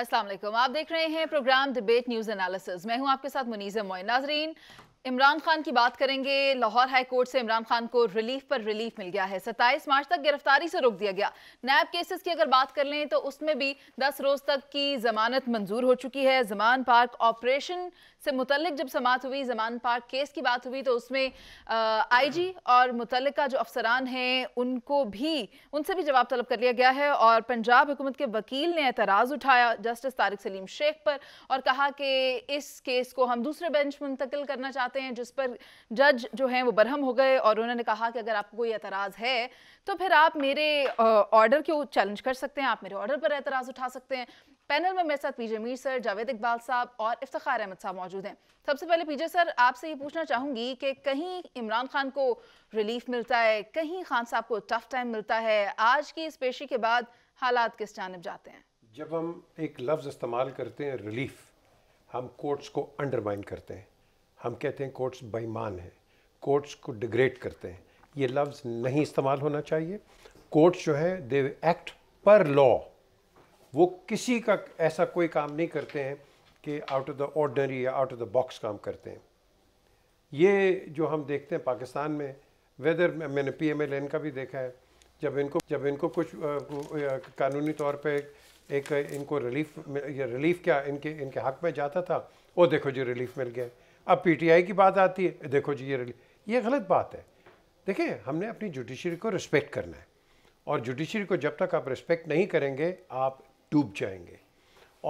असल आप देख रहे हैं प्रोग्राम डिबेट न्यूज़ एनालिसिस मैं हूं आपके साथ मुनीज़ा मोइन नाजरीन इमरान खान की बात करेंगे लाहौर हाई कोर्ट से इमरान खान को रिलीफ पर रिलीफ मिल गया है सत्ताईस मार्च तक गिरफ्तारी से रोक दिया गया नैब केसेस की अगर बात कर लें तो उसमें भी 10 रोज तक की जमानत मंजूर हो चुकी है जमान पार्क ऑपरेशन से मुतलक जब समात हुई जमान पार्क केस की बात हुई तो उसमें आईजी और मुतल जो अफसरान हैं उनको भी उनसे भी जवाब तलब कर लिया गया है और पंजाब हुकूमत के वकील ने एतराज़ उठाया जस्टिस तारिक सलीम शेख पर और कहा कि इस केस को हम दूसरे बेंच मुंतकिल करना चाहते आते हैं जिस पर जज जो हैं वो बरहम हो गए और उन्होंने कहा कि अगर आपको कोई एतराज़ है तो फिर आप मेरे ऑर्डर को चैलेंज कर सकते हैं आप मेरे ऑर्डर पर एतराज़ उठा सकते हैं पैनल में मेरे साथ पीजे मीर सर जावेद इकबाल साहब और इफ्तार अहमद साहब मौजूद हैं सबसे पहले पीजे सर आपसे ये पूछना चाहूँगी कि कहीं इमरान खान को रिलीफ मिलता है कहीं खान साहब को टफ टाइम मिलता है आज की इस पेशी के बाद हालात किस जानब जाते हैं जब हम एक लफ्ज़ इस्तेमाल करते हैं रिलीफ हम कोर्ट्स को अंडरमाइन करते हैं हम कहते हैं कोर्ट्स बेईमान है कोर्ट्स को डिग्रेड करते हैं ये लफ्ज़ नहीं इस्तेमाल होना चाहिए कोर्ट्स जो है दे एक्ट पर लॉ वो किसी का ऐसा कोई काम नहीं करते हैं कि आउट ऑफ द ऑर्डनरी या आउट ऑफ द बॉक्स काम करते हैं ये जो हम देखते हैं पाकिस्तान में वेदर मैंने पी एम एल एन का भी देखा है जब इनको जब इनको कुछ कानूनी तौर पे एक इनको रिलीफ या रिलीफ क्या इनके इनके हक में जाता था वो देखो जी रिलीफ मिल गया अब पीटीआई की बात आती है देखो जी ये रिली ये गलत बात है देखिए हमने अपनी जुडिशरी को रिस्पेक्ट करना है और जुडिशरी को जब तक आप रिस्पेक्ट नहीं करेंगे आप डूब जाएंगे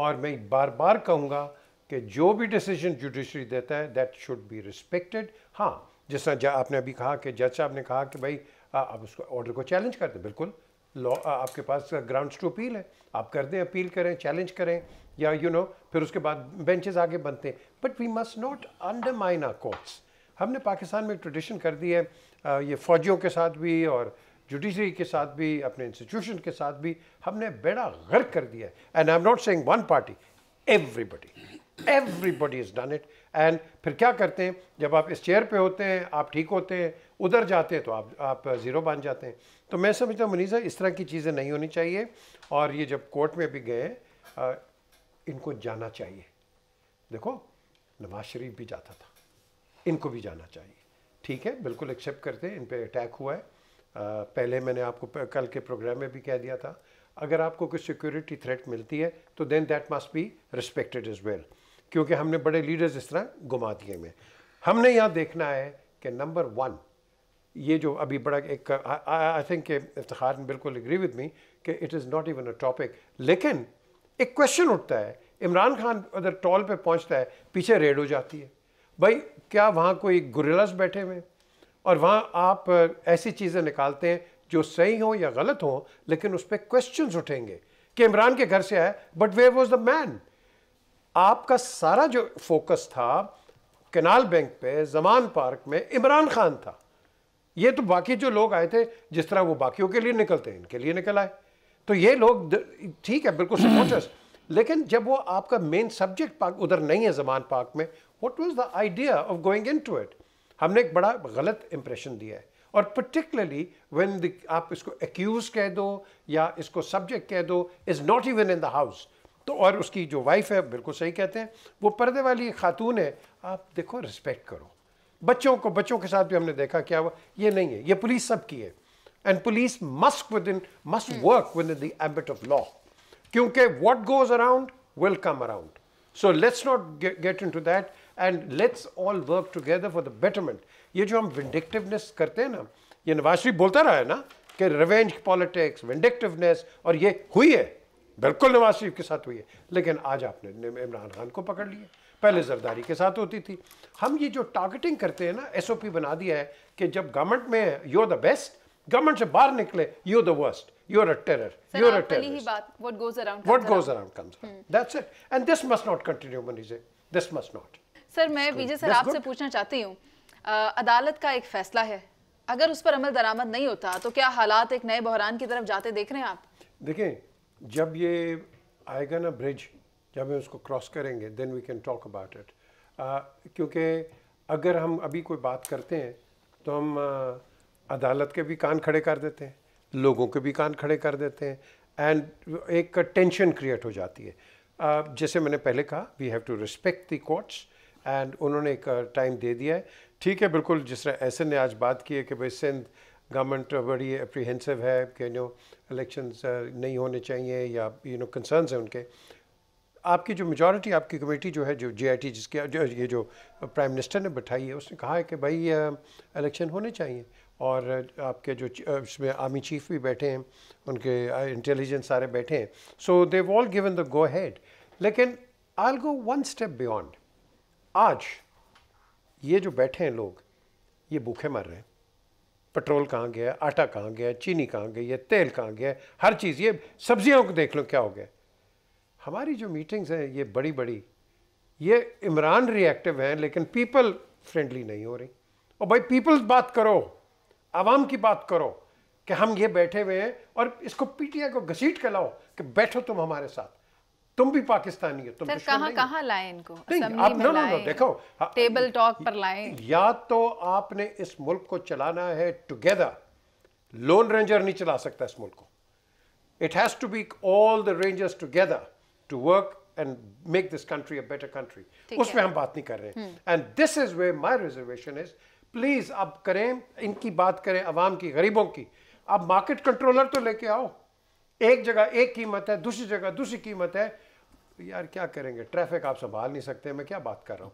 और मैं बार बार कहूँगा कि जो भी डिसीजन जुडिशरी देता है दैट शुड बी रिस्पेक्टेड हाँ जिस तरह आपने अभी कहा कि जज साहब ने कहा कि भाई आ, आप उसको ऑर्डर को चैलेंज कर दें बिल्कुल लॉ आपके पास ग्राउंड्स टू अपील है आप कर दें अपील करें चैलेंज करें या यू नो फिर उसके बाद बेंचेस आगे बनते हैं but we must not undermine our courts हमने पाकिस्तान में एक ट्रेडिशन कर दी है ये फौजियों के साथ भी और जुडिशरी के साथ भी अपने इंस्टीट्यूशन के साथ भी हमने बेड़ा गर्क कर दिया है and I am not saying one party everybody everybody is done it and फिर क्या करते हैं जब आप इस चेयर पे होते हैं आप ठीक होते हैं उधर जाते हैं तो आप आप ज़ीरो बन जाते हैं तो मैं समझता हूँ मनीषा इस तरह की चीज़ें नहीं होनी चाहिए और ये जब कोर्ट में भी गए इनको जाना चाहिए देखो नवाज शरीफ भी जाता था इनको भी जाना चाहिए ठीक है बिल्कुल एक्सेप्ट करते हैं इन पर अटैक हुआ है आ, पहले मैंने आपको कल के प्रोग्राम में भी कह दिया था अगर आपको कोई सिक्योरिटी थ्रेट मिलती है तो then that must be respected is well क्योंकि हमने बड़े लीडर्स इस तरह गुमा दिए हैं हमने यहाँ देखना है कि नंबर वन ये जो अभी बड़ा एक आई थिंक इफ्तार बिल्कुल एग्री विद मी कि it is not even a topic लेकिन एक क्वेश्चन उठता है इमरान खान अगर टॉल पे पहुंचता है पीछे रेड हो जाती है भाई क्या वहाँ कोई गुरिल्लास बैठे हुए और वहाँ आप ऐसी चीज़ें निकालते हैं जो सही हो या गलत हो लेकिन उस पर क्वेश्चन उठेंगे कि इमरान के घर से आए but way was the man आपका सारा जो फोकस था केनाल बैंक पे जमान पार्क में इमरान खान था ये तो बाकी जो लोग आए थे जिस तरह वो बाकियों के लिए निकलते हैं इनके लिए निकल आए तो ये लोग ठीक है बिल्कुल सपोर्टर्स लेकिन जब वो आपका मेन सब्जेक्ट पाक उधर नहीं है जमान पाक में what was the idea of going into it हमने एक बड़ा गलत इम्प्रेशन दिया है और पर्टिकुलरली वेन आप इसको एक्यूज कह दो या इसको सब्जेक्ट कह दो is not even in the house तो और उसकी जो वाइफ है बिल्कुल सही कहते हैं वो पर्दे वाली खातून है आप देखो रिस्पेक्ट करो बच्चों को बच्चों के साथ भी हमने देखा क्या हुआ ये नहीं है ये पुलिस सब की है and police must within must hmm. work within the ambit of law kyunki what goes around will come around so let's not get, get into that and let's all work together for the betterment ye jo hum vindictiveness karte हैं na ye nawashri bolta raha hai na ke revenge politics vindictiveness aur ye hui hai बिल्कुल नवाज शरीफ के साथ हुई है लेकिन आज आपने इमरान खान को पकड़ लिया पहले जरदारी के साथ होती थी हम ये जो टारगेटिंग करते हैं ना एसओपी बना दिया है कि जब गवर्नमेंट में you are the best government से बाहर निकले you the worst you are a terror you are a terror ही बात what what around what around around comes that's it and this must not continue मनी manish this must not sir मैं Vijay sir आपसे पूछना चाहती हूँ अदालत का एक फैसला है अगर उस पर अमल दरामद नहीं होता तो क्या हालात एक नए बहरान की तरफ जाते देख रहे हैं आप देखें जब ये आएगा ना ब्रिज जब हम उसको क्रॉस करेंगे then we can talk about it क्योंकि अगर हम अभी कोई बात करते हैं तो हम uh, अदालत के भी कान खड़े कर देते हैं लोगों के भी कान खड़े कर देते हैं एंड एक टेंशन क्रिएट हो जाती है uh, जैसे मैंने पहले कहा we have to respect the courts and उन्होंने एक टाइम uh, दे दिया है ठीक है बिल्कुल जिस तरह ऐसे ने आज बात की है कि भाई सिंध गवर्नमेंट बड़ी अप्रीहेंसिव है कि नो इलेक्शन uh, नहीं होने चाहिए या यू नो कंसर्नस हैं उनके आपकी जो मेजॉरिटी आपकी कमेटी जो है जो जेआईटी जिसके जो ये जो प्राइम मिनिस्टर ने बैठाई है उसने कहा है कि भाई इलेक्शन uh, होने चाहिए और आपके जो इसमें आर्मी चीफ भी बैठे हैं उनके इंटेलिजेंस सारे बैठे हैं so they all given the go head लेकिन I go one step beyond आज ये जो बैठे हैं लोग ये भूखे मर रहे हैं पेट्रोल कहाँ गया आटा कहाँ गया चीनी कहाँ गई है तेल कहाँ गया हर चीज़ ये सब्जियों को देख लो क्या हो गया हमारी जो मीटिंग्स हैं ये बड़ी बड़ी ये इमरान रिएक्टिव हैं लेकिन पीपल फ्रेंडली नहीं हो रही और भाई पीपल्स बात करो आवाम की बात करो कि हम ये बैठे हुए हैं और इसको पीटीआई को घसीट के लाओ कि बैठो तुम हमारे साथ तुम भी पाकिस्तानी हो तुम सर कहां कहां लाए इनको नहीं आप ना ना देखो टेबल हाँ, टॉक पर लाए या तो आपने इस मुल्क को चलाना है टुगेदर लोन रेंजर नहीं चला सकता इस मुल्क को it has to be all the rangers together to work and make this country a better country उसमें हम बात नहीं कर रहे हैं and this is where my reservation is please अब करें इनकी बात करें आवाम की गरीबों की अब मार्केट कंट्रोलर तो लेके आओ एक जगह एक कीमत है दूसरी जगह दूसरी कीमत है यार क्या करेंगे ट्रैफिक आप संभाल नहीं सकते मैं क्या बात कर रहा हूँ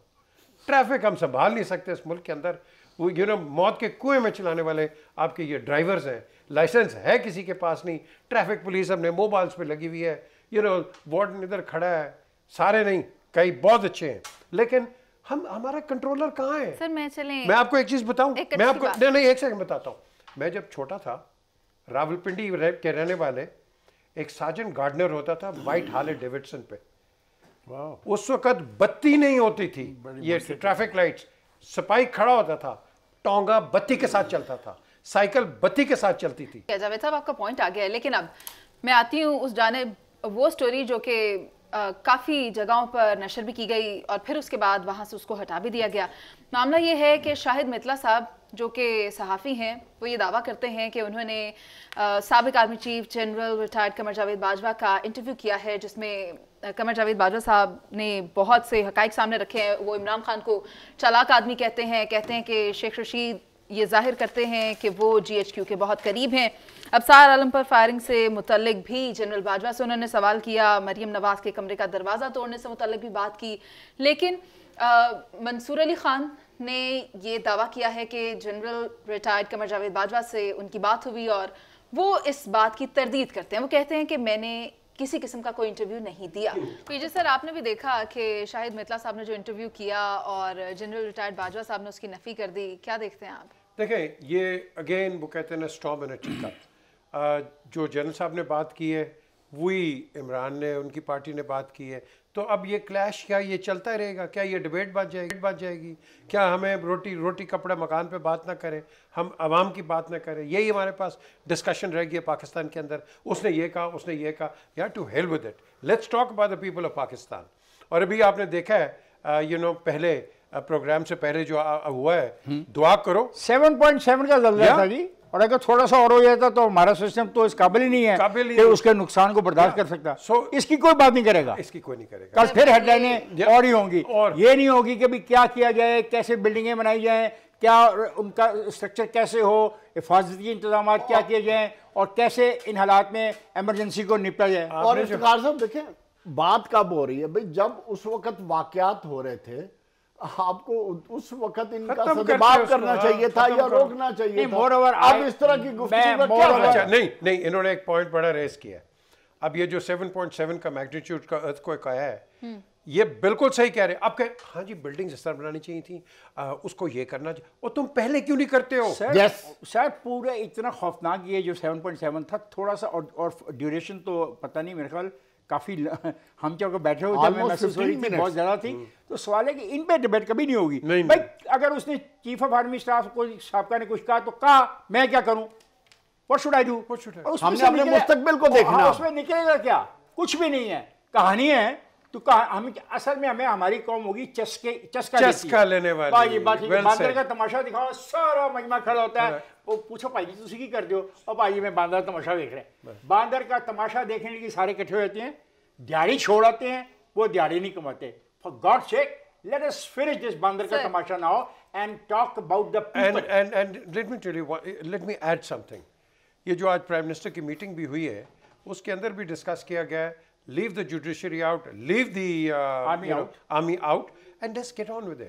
ट्रैफिक हम संभाल नहीं सकते इस मुल्क के अंदर वो यू नो मौत के कुएं में चलाने वाले आपके ये ड्राइवर्स हैं लाइसेंस है किसी के पास नहीं ट्रैफिक पुलिस हमने मोबाइल्स पे लगी हुई है यू नो वार्डन इधर खड़ा है सारे नहीं कई बहुत अच्छे हैं लेकिन हम हमारा कंट्रोलर कहाँ है सर मैं चले मैं आपको एक चीज बताऊं मैं आपको नहीं नहीं एक सेकंड बताता हूँ मैं जब छोटा था रावलपिंडी के रहने वाले एक साजन गार्डनर होता था वाइट हाले डेविडसन पे उस वक्त बत्ती नहीं होती थी ये ट्रैफिक लाइट्स सिपाही खड़ा होता था टोंगा बत्ती के साथ चलता था साइकिल बत्ती के साथ चलती थी जावेद साहब आपका पॉइंट आ गया है लेकिन अब मैं आती हूँ उस जाने वो स्टोरी जो कि काफ़ी जगहों पर नशर भी की गई और फिर उसके बाद वहाँ से उसको हटा भी दिया गया मामला ये है कि शाहिद मितला साहब जो कि सहाफ़ी हैं वो ये दावा करते हैं कि उन्होंने सबक army chief general retired Qamar Javed Bajwa का इंटरव्यू किया है जिसमें कमर जावेद बाजवा साहब ने बहुत से हकाइक सामने रखे हैं वो इमरान खान को चालाक आदमी कहते हैं कहते हैं कि शेख रशीद ये जाहिर करते हैं कि वो जीएचक्यू के बहुत करीब हैं अब सार आलम पर फायरिंग से मुतलक भी जनरल बाजवा से उन्होंने सवाल किया मरीम नवाज़ के कमरे का दरवाज़ा तोड़ने से मुतलक भी बात की लेकिन मंसूर अली ख़ान ने ये दावा किया है कि जनरल रिटायर्ड कमर जावेद बाजवा से उनकी बात हुई और वो इस बात की तरदीद करते हैं वो कहते हैं कि मैंने किसी किस्म का कोई इंटरव्यू नहीं दिया पीजे तो सर आपने भी देखा कि शाहिद मित्ला साहब ने जो इंटरव्यू किया और जनरल रिटायर्ड बाजवा साहब ने उसकी नफ़ी कर दी क्या देखते हैं आप देखें ये अगेन वो कहते हैं ना स्टॉम एंड टीका जो जनरल साहब ने बात की है वही इमरान ने उनकी पार्टी ने बात की है तो अब ये क्लैश क्या ये चलता रहेगा क्या ये डिबेट बन जाएगी बन जाएगी क्या हमें रोटी रोटी कपड़ा मकान पे बात ना करें हम आवाम की बात ना करें यही हमारे पास डिस्कशन रहेगी पाकिस्तान के अंदर उसने ये कहा उसने ये कहा यार to help with it let's talk about the people of Pakistan और अभी आपने देखा है यू uh, नो पहले प्रोग्राम uh, से पहले जो uh, हुआ है हम्म। दुआ करो सेवन का सेवन का जी और अगर थोड़ा सा और हो जाता तो हमारा सिस्टम तो इस काबिल ही नहीं है काबिल कि उसके नुकसान को बर्दाश्त कर सकता सो so, इसकी कोई बात नहीं करेगा इसकी कोई नहीं करेगा कल फिर हेडलाइने और ही होंगी और ये नहीं होगी कि भाई क्या किया जाए कैसे बिल्डिंगें बनाई जाए क्या उनका स्ट्रक्चर कैसे हो हिफाजती इंतजाम क्या किए जाए और कैसे इन हालात में एमरजेंसी को निपटा जाए और देखें बात कब हो रही है भाई जब उस वक्त वाकयात हो रहे थे आपको उस वक्त इनका सदबाव करना हाँ, चाहिए था या रोकना चाहिए था अब इस तरह की अच्छा- नहीं नहीं इन्होंने एक पॉइंट बड़ा रेस किया अब ये जो 7.7 का मैग्नीट्यूड का को आया है हम्म। ये बिल्कुल सही कह रहे हैं आप कह हाँ जी बिल्डिंग जिस तरह बनानी चाहिए थी आ, उसको ये करना चाहिए और तुम पहले क्यों नहीं करते हो सर yes. सर पूरा इतना खौफनाक ये जो 7.7 था थोड़ा सा और, और ड्यूरेशन तो पता नहीं मेरे ख्याल काफ़ी हम जब बैठे हुए थे महसूस हो रही थी बहुत ज़्यादा थी हम्म। तो सवाल है कि इन पे डिबेट कभी नहीं होगी भाई अगर उसने चीफ ऑफ आर्मी स्टाफ को साबका ने कुछ कहा तो कहा मैं क्या करूं वट शुड आई डू हमने अपने मुस्तकबिल को हाँ, देखना उसमें निकलेगा क्या कुछ भी नहीं है कहानी है तो कहा हम असल में हमें हमारी कौम होगी चस्के चस्का चस्का लेने वाली भाई well बांदर का तमाशा दिखाओ सारा मजमा खड़ा होता है वो पूछो भाई जी तुम्हें की कर दो और भाई जी मैं बांदर तमाशा देख रहे हैं बांदर का तमाशा देखने के सारे इकट्ठे होते हैं दिहाड़ी छोड़ आते हैं वो दिहाड़ी नहीं कमाते for god sake let us finish this Bandar Ka Tamasha now and talk about the people. And, and, and let me tell you, what, let me add something. ये जो आज प्राइम मिनिस्टर की मीटिंग भी हुई है उसके अंदर भी डिस्कस किया गया है leave the judiciary out, leave the uh, army, out. Know, army out, and just get on with it.